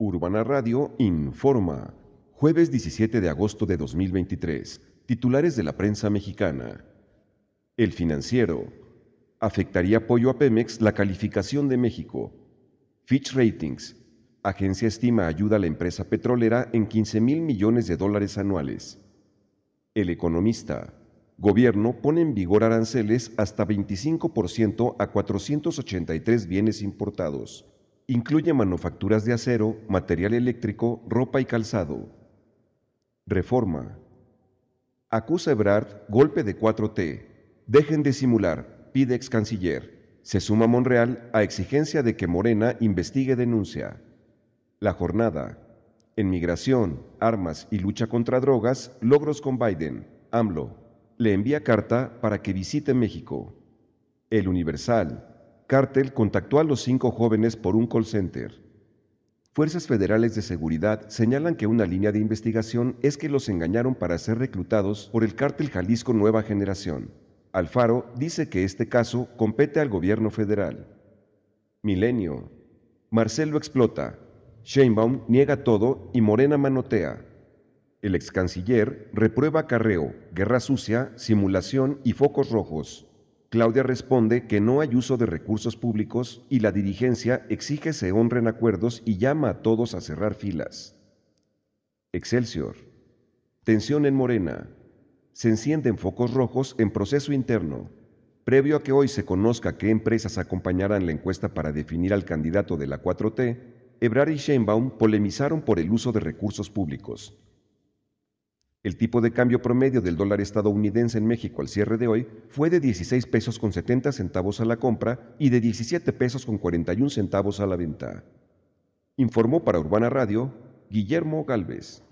Urbana Radio informa. Jueves 17 de agosto de 2023. Titulares de la prensa mexicana. El financiero. Afectaría apoyo a Pemex la calificación de México. Fitch Ratings. Agencia estima ayuda a la empresa petrolera en 15 mil millones de dólares anuales. El economista. Gobierno pone en vigor aranceles hasta 25% a 483 bienes importados. Incluye manufacturas de acero, material eléctrico, ropa y calzado. Reforma. Acusa a Ebrard golpe de 4T. Dejen de simular, pide ex canciller. Se suma Monreal a exigencia de que Morena investigue denuncia. La jornada. En migración, armas y lucha contra drogas, logros con Biden. AMLO. Le envía carta para que visite México. El Universal. Cártel contactó a los cinco jóvenes por un call center. Fuerzas federales de seguridad señalan que una línea de investigación es que los engañaron para ser reclutados por el cártel Jalisco Nueva Generación. Alfaro dice que este caso compete al gobierno federal. Milenio. Marcelo explota. Sheinbaum niega todo y Morena manotea. El ex canciller reprueba carreo, guerra sucia, simulación y focos rojos. Claudia responde que no hay uso de recursos públicos y la dirigencia exige se honren acuerdos y llama a todos a cerrar filas. Excelsior. Tensión en Morena. Se encienden focos rojos en proceso interno. Previo a que hoy se conozca qué empresas acompañarán la encuesta para definir al candidato de la 4T, Ebrard y Sheinbaum polemizaron por el uso de recursos públicos. El tipo de cambio promedio del dólar estadounidense en México al cierre de hoy fue de 16 pesos con 70 centavos a la compra y de 17 pesos con 41 centavos a la venta. Informó para Urbana Radio Guillermo Galvez.